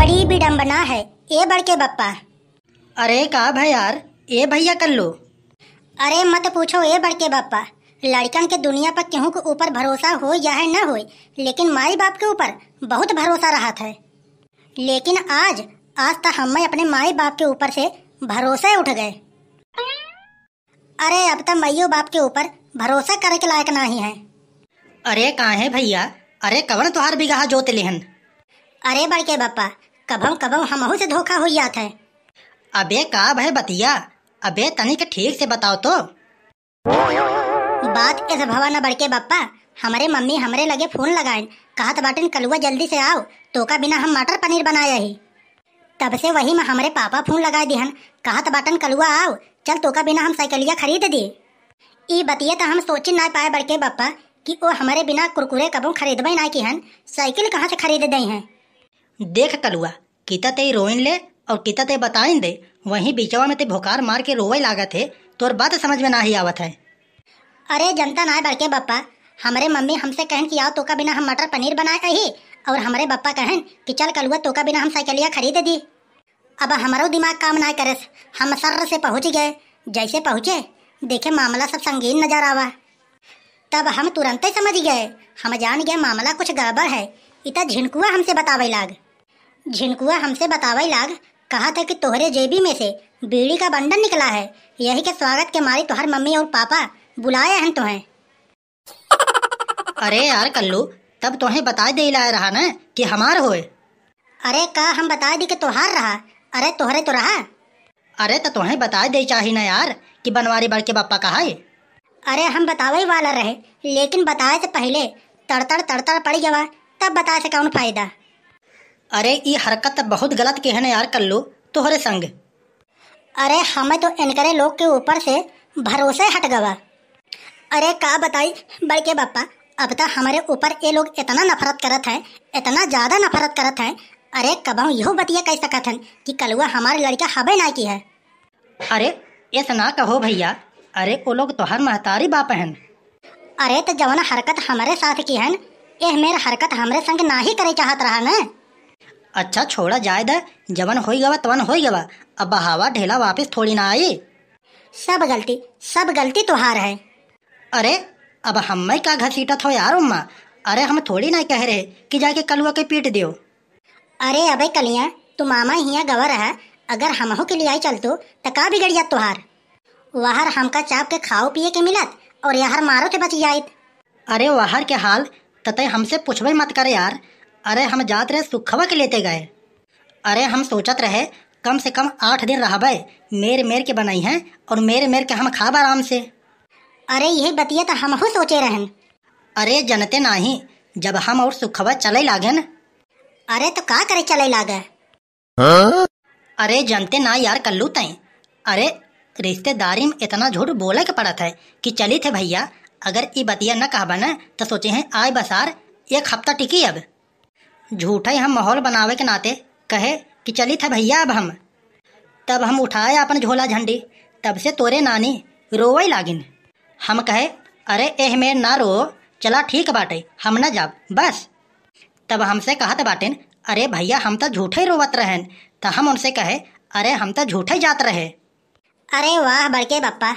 बड़ी विडम्बना है ए बड़के बप्पा अरे का भाई यार ए भैया कर लो अरे मत पूछो ए बड़के बप्पा लड़कन के दुनिया पर केहू के ऊपर भरोसा हो या है न हो लेकिन माई बाप के ऊपर बहुत भरोसा रहा था लेकिन आज आज तक हम अपने माई बाप के ऊपर से भरोसे उठ गए अरे अब तक मैयो बाप के ऊपर भरोसा करे के लायक नहीं है अरे कहा है भैया अरे कवर तुहार बिगाह जोत लेहन अरे बड़के बापा कभों कभों हमहू से धोखा हो जात है अबे का भाई बतिया अबे तनिक ठीक से बताओ तो बात ऐसे भवा न बड़के बप्पा हमारे मम्मी हमारे लगे फोन लगाए कहत बाटिन कलुआ जल्दी से आओ तो का बिना हम मटर पनीर बनाया ही तब से वही में हमारे पापा फोन लगा दिहन कहत बाटन कलुआ आओ चल तो का बिना हम साइकिलिया खरीद दी ई बतिया तो हम सोची ना पाए बड़के बप्पा कि वो हमारे बिना कुरकुरे कबू खरीदबे ना कि हन साइकिल कहाँ से खरीद दे हैं देख कलुआ कितना ते रोइन ले और किता ते बताइन दे वहीं बीचवा में ते भोकार मार के रोवे लागत है तोर बात समझ में ना ही आवत है अरे जनता ना बड़के बप्पा हमारे मम्मी हमसे कहन कि आओ तोका बिना हम मटर पनीर बनाए कही और हमारे बप्पा कहन कि चल कलुआ तोका बिना हम साइकिलिया खरीद दी अब हमारो दिमाग काम ना करे हम सर से पहुँच गए जैसे पहुँचे देखे मामला सब संगीन नजर आवा तब हम तुरंत समझ गए हम जान गए मामला कुछ गड़बड़ है इतना झिनकुआ हमसे बतावे लाग झिनकुआ हमसे बतावई लाग कहा था कि तोहरे जेबी में से बीड़ी का बंडल निकला है यही के स्वागत के मारे तुम्हार मम्मी और पापा बुलाए हैं तुम्हें अरे यार कल्लू तब तुम्हें बता दे ला रहा न कि हमार हो अरे का हम बता दी कि तोहार रहा अरे तुहरे तो रहा अरे तो तुम्हें बता दे चाहिए ना यार कि बनवारी बड़ के बापा कहा है अरे हम बतावे वाला रहे लेकिन बताए से पहले तड़तड़ तड़तड़ पड़ गवा तब बताए से कौन फायदा अरे ये हरकत बहुत गलत की है ना यार कल्लू तोहरे संग अरे हमें तो इनकरे लोग के ऊपर से भरोसे हट गवा अरे का बताई बड़के बापा अब तक तो हमारे ऊपर ये लोग इतना नफरत करत हैं इतना ज़्यादा नफरत करत हैं अरे हम यू बतिया कह सकत हन कि कलुआ हमारे लड़का हबे ना की है अरे ऐसा ना कहो भैया अरे वो लोग तो हर महतारी बाप हैं अरे तो जवन हरकत हमारे साथ की है ये मेरा हरकत हमारे संग ना ही करे चाहत रहा ना अच्छा छोड़ा जायद दे जवन हो गवा तवन हो गवा अब हवा ढेला वापस थोड़ी ना आई सब गलती सब गलती तुहार है अरे अब हम का घसीटा थो यार उम्मा अरे हम थोड़ी ना कह रहे कि जाके कलुआ के पीट दियो अरे अबे कलिया तू मामा हिया गवा रहा अगर हम के लिए आई चल तो का बिगड़ जात तुहार वहार हमका चाप के खाओ पिए के मिलत और यहाँ मारो के बच जाए अरे वहार के हाल तते हमसे पूछबे मत करे यार अरे हम जात रहे सुखवा के लेते गए अरे हम सोचत रहे कम से कम आठ दिन रहबे मेर मेर के बनाई हैं और मेरे मेर के हम खाब आराम से अरे ये बतिया तो हम सोचे रहन अरे जनते नाही जब हम और सुखवा चले लागे न अरे तो का करे चले लागे हाँ? अरे जनते ना यार कल्लू तय अरे रिश्तेदारी में इतना झूठ बोले के पड़ा था कि चली थे भैया अगर ये बतिया न कहा न तो सोचे हैं आए बसार एक हफ्ता टिकी अब झूठा हम माहौल बनावे के नाते कहे कि चली था भैया अब हम तब हम उठाए अपन झोला झंडी तब से तोरे नानी रोवे लागिन हम कहे अरे एह में ना रो चला ठीक बाटे हम ना जाब बस तब हमसे कहत बाटेन अरे भैया हम तो झूठे रोवत रहन तो हम उनसे कहे अरे हम तो झूठे जात रहे अरे वाह बड़के बप्पा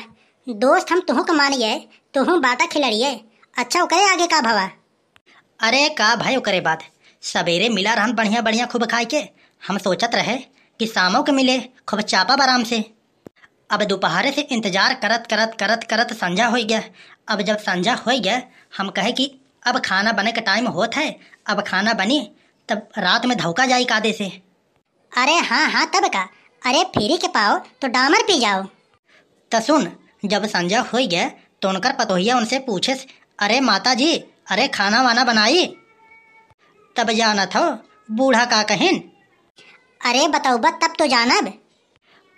दोस्त हम तुह मानिए तुह बाटा खिलड़िए अच्छा ओकरे आगे का भवा अरे का भाई उकरे बात सवेरे मिला रहन बढ़िया बढ़िया खूब खाए के हम सोचत रहे कि शामों के मिले खूब चापा आराम से अब दोपहर से इंतजार करत करत करत करत संझा हो गया अब जब संझा हो गया हम कहे कि अब खाना बने का टाइम होता है अब खाना बनी तब रात में धोखा जाए कादे से अरे हाँ हाँ तब का अरे फेरी के पाओ तो डामर पी जाओ तो सुन जब संजय हो गया तो उनकर पतोहिया उनसे पूछे अरे माता जी अरे खाना वाना बनाई तब जाना था बूढ़ा का कहन अरे बत तब तो जानब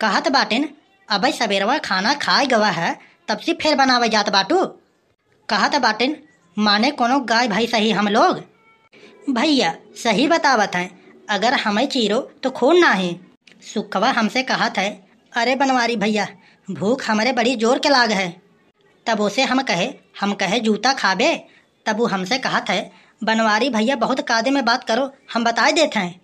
कहत बाटिन अब सवेरवा खाना खाए गवा है तब से फिर बनावे जात बाटू कहत बाटिन माने कोनो गाय भाई सही हम लोग भैया सही बतावत हैं अगर हमें चीरो तो खून ना है सुखवा हमसे कहत है अरे बनवारी भैया भूख हमारे बड़ी जोर के लाग है तब उसे हम कहे हम कहे जूता खाबे तब वो हमसे कहत है बनवारी भैया बहुत कादे में बात करो हम बताए देते हैं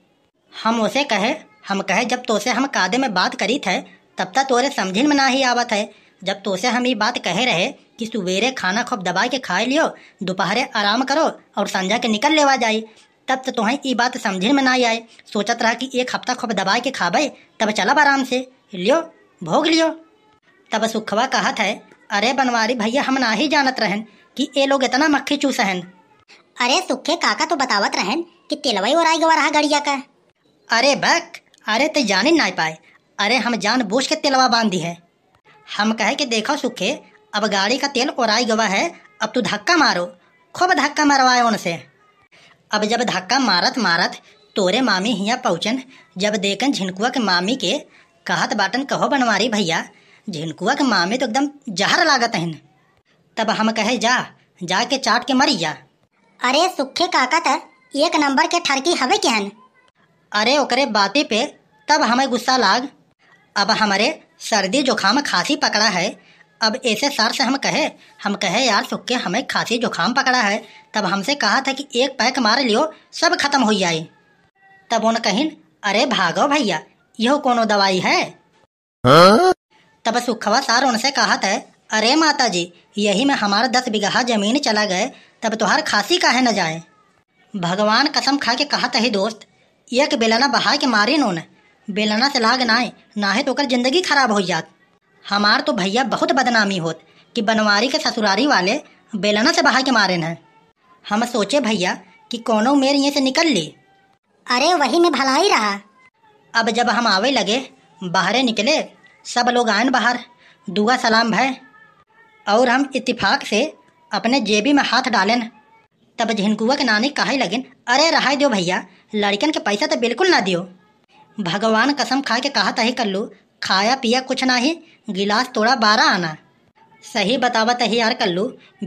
हम उसे कहे हम कहे जब तोसे हम कादे में बात करी थे तब तक तोरे समझिन में ना ही आवत है जब तोसे हम ये बात कहे रहे कि सवेरे खाना खूब दबा के खाए लियो दोपहरे आराम करो और संझा के निकल लेवा जाए तब तो तुम्हें ये बात समझ में ना आए सोचत रहा कि एक हफ्ता खूब दबा के खाबे तब चलब आराम से लियो भोग लियो तब सुखवा कहा था अरे बनवारी भैया हम ना ही जानत रहन कि ये लोग इतना मक्खी चूसहन अरे सुखे काका तो बतावत रहन कि तिलवाई और आई रहा गड़िया का अरे बक अरे ते जाने ना पाए अरे हम जान बूझ के तिलवा बांधी है हम कहे कि देखो सुखे अब गाड़ी का तेल आई गवा है अब तू धक्का मारो खूब धक्का मरवाए उनसे अब जब धक्का मारत मारत तोरे मामी हिया पहुँचन जब देखन झिनकुआ के मामी के कहत बाटन कहो बनवारी भैया झिनकुआ के मामी तो एकदम जहर लागत हैं तब हम कहे जा जाके चाट के मरी जा अरे सुखे काका तर एक नंबर के ठरकी हवे केहन अरे ओकरे बाते पे तब हमें गुस्सा लाग अब हमारे सर्दी जुखाम खांसी पकड़ा है अब ऐसे सर से हम कहे हम कहे यार सुखे हमें खांसी जुखाम पकड़ा है तब हमसे कहा था कि एक पैक मार लियो सब खत्म हो जाए तब उन कहिन अरे भागो भैया यह कोनो दवाई है हाँ? तब सुखवा सार उनसे कहा था अरे माता जी यही में हमारा दस बिगहा जमीन चला गए तब तोहार खांसी का है न जाए भगवान कसम खा के कहा तही दोस्त एक बेलाना बहा के मारे नोन बेलना से लाग नाए नाहे तो कर जिंदगी खराब हो जात हमार तो भैया बहुत बदनामी होत कि बनवारी के ससुरारी वाले बेलाना से बहा के मारे न हम सोचे भैया कि कोनो मेर ये से निकल ली अरे वही में भला ही रहा अब जब हम आवे लगे बाहरे निकले सब लोग आयन बाहर दुआ सलाम भय और हम इतफाक से अपने जेबी में हाथ डालेन तब झिनकुआ के नानी कहे लगिन अरे रहा दो भैया लड़कन के पैसा तो बिल्कुल ना दियो भगवान कसम खा के कहा तही कर लू खाया पिया कुछ ना ही गिलास तोड़ा बारह आना सही बतावा तही यार कर लू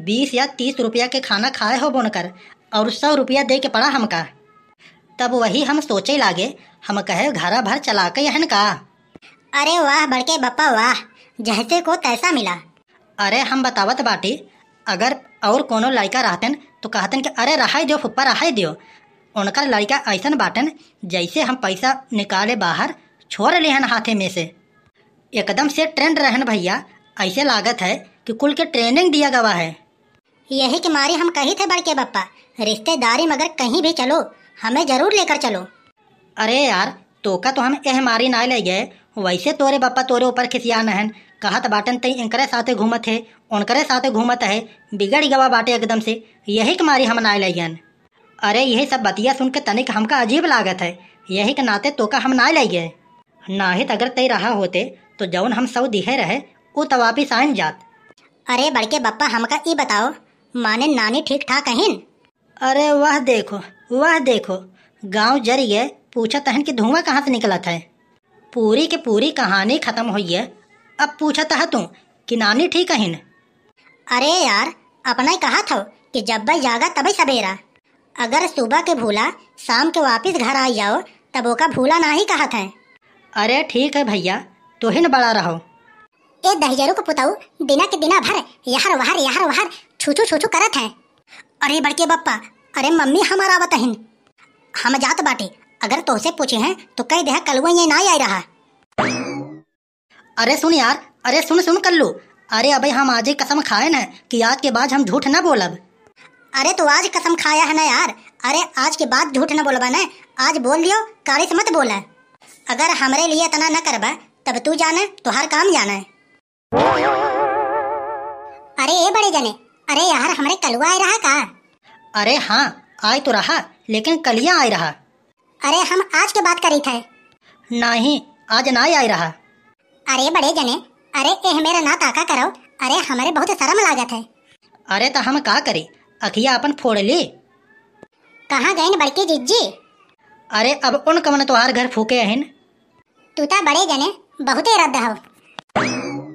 बीस या तीस रुपया के खाना खाए हो कर और सौ रुपया दे के पड़ा हमका तब वही हम सोचे लागे हम कहे घरा भर चला के यहन का अरे वाह बड़के बप्पा वाह जैसे को तैसा मिला अरे हम बतावत बाटी अगर और कोनो लड़का रहते तो कहतन कि अरे रहा दियो फुप्पा रहा दियो उनका लड़का ऐसा बाटन जैसे हम पैसा निकाले बाहर छोड़ लेहन हाथे में से एकदम से ट्रेंड रहन भैया ऐसे लागत है कि कुल के ट्रेनिंग दिया गवा है यही कि मारे हम कही थे बड़के बप्पा रिश्तेदारी मगर कहीं भी चलो हमें जरूर लेकर चलो अरे यार तो का तो हम यह मारी ना ले गए वैसे तोरे बप्पा तोरे ऊपर खिसिया नहन कहत बाटन तई इनकरे साथे घूमत है उनकरे साथे घूमत है बिगड़ गवा बाटे एकदम से यही कमारी हम नाय लइयन अरे यही सब बतिया सुन के तनिक हमका अजीब लागत है यही के नाते तो का हम नाय लग नाहित अगर तय रहा होते तो जौन हम सब दिहे रहे वो तो वापिस आन जात अरे बड़के बप्पा हमका ई बताओ माने नानी ठीक ठाक हन अरे वह देखो वह देखो गांव जरिए पूछा तहन कि धुआं कहाँ से निकला था पूरी के पूरी कहानी खत्म हुई है अब पूछा था तू कि नानी ठीक है अरे यार अपना ही कहा था कि जब भाई जागा तभी सवेरा अगर सुबह के भूला शाम के वापस घर आ जाओ तब ओका भूला ना ही कहा था अरे ठीक है भैया तो ही न बड़ा रहो ए दहियरू को पुताऊ दिना के दिना भर यहाँ वहर यहाँ वहार छूछू छूछू करत है अरे बड़के बप्पा अरे मम्मी हमारा आवत है हम जात बाटे अगर तोहसे पूछे हैं तो कह दे कल ये ना आई रहा अरे सुन यार अरे सुन सुन कर लो अरे अबे हम आज ही कसम खाए ना कि आज के बाद हम झूठ ना बोलब अरे तो आज कसम खाया है ना यार अरे आज के बाद झूठ ना बोलबा ना आज बोल लियो काली से मत बोला अगर हमारे लिए इतना न करबा तब तू जाने तो हर काम जाना है अरे ये बड़े जने अरे यार हमारे कलुआ आ रहा का अरे हाँ आए तो रहा लेकिन कलिया आ रहा अरे हम आज के बात करी थे नहीं आज ना आए रहा अरे बड़े जने अरे एह मेरा ना ताका करो अरे हमारे बहुत शर्म लागत है अरे तो हम का करे अखिया अपन फोड़ ली कहा गए बड़के जिज्जी अरे अब उन कमन तुहार तो घर फूके हैं तू तो बड़े जने बहुत ही रद्द हो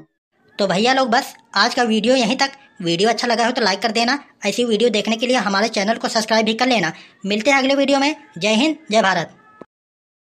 तो भैया लोग बस आज का वीडियो यहीं तक वीडियो अच्छा लगा हो तो लाइक कर देना ऐसी वीडियो देखने के लिए हमारे चैनल को सब्सक्राइब भी कर लेना मिलते हैं अगले वीडियो में जय हिंद जय भारत